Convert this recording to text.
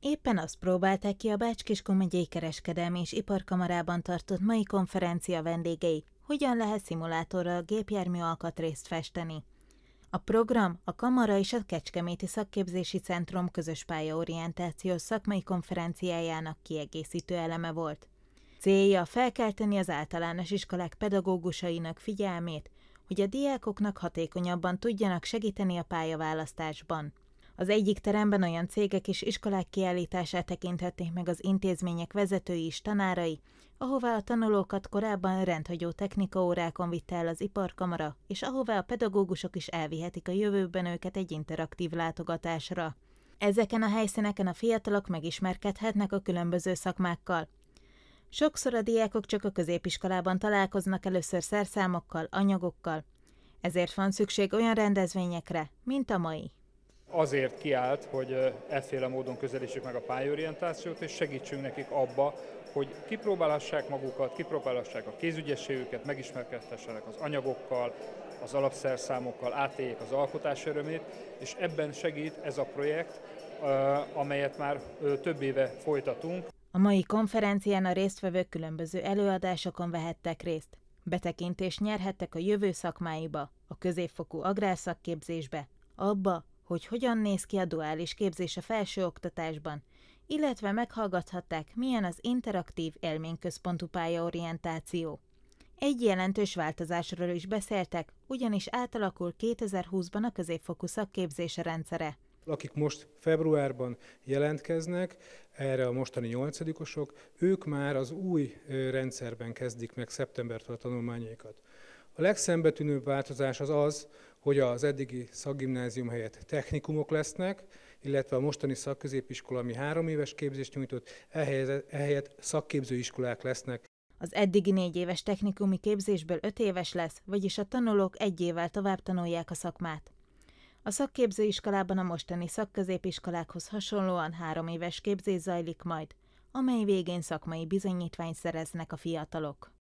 Éppen azt próbálták ki a Bácskiskó megyei kereskedelmi és iparkamarában tartott mai konferencia vendégei, hogyan lehet szimulátorral gépjármű alkatrészt festeni. A program a Kamara és a Kecskeméti Szakképzési Centrum közös pályaorientációs szakmai konferenciájának kiegészítő eleme volt. Célja felkelteni az általános iskolák pedagógusainak figyelmét, hogy a diákoknak hatékonyabban tudjanak segíteni a pályaválasztásban. Az egyik teremben olyan cégek és iskolák kiállítását tekinthették meg az intézmények vezetői és tanárai, ahová a tanulókat korábban rendhagyó technikaórákon vitte el az iparkamara, és ahová a pedagógusok is elvihetik a jövőben őket egy interaktív látogatásra. Ezeken a helyszíneken a fiatalok megismerkedhetnek a különböző szakmákkal. Sokszor a diákok csak a középiskolában találkoznak először szerszámokkal, anyagokkal, ezért van szükség olyan rendezvényekre, mint a mai azért kiállt, hogy efféle módon közelítsük meg a pályorientációt, és segítsünk nekik abba, hogy kipróbálhassák magukat, kipróbálhassák a kézügyességüket, megismerkedhessenek az anyagokkal, az alapszerszámokkal, átéljék az alkotás örömét, és ebben segít ez a projekt, amelyet már több éve folytatunk. A mai konferencián a résztvevők különböző előadásokon vehettek részt. Betekintést nyerhettek a jövő szakmáiba, a középfokú agrárszakképzésbe, abba, hogy hogyan néz ki a duális képzés a felsőoktatásban, illetve meghallgathatták, milyen az interaktív élményközpontú pályaorientáció. Egy jelentős változásról is beszéltek, ugyanis átalakul 2020-ban a középfokú szakképzése rendszere. Akik most februárban jelentkeznek, erre a mostani nyolcadikosok, ők már az új rendszerben kezdik meg szeptembertől a tanulmányaikat. A legszembetűnőbb változás az az, hogy az eddigi szakgimnázium helyett technikumok lesznek, illetve a mostani szakközépiskola, ami három éves képzést nyújtott, ehelyett szakképzőiskolák lesznek. Az eddigi négy éves technikumi képzésből öt éves lesz, vagyis a tanulók egy évvel tovább tanulják a szakmát. A szakképzőiskolában a mostani szakközépiskolákhoz hasonlóan három éves képzés zajlik majd, amely végén szakmai bizonyítványt szereznek a fiatalok.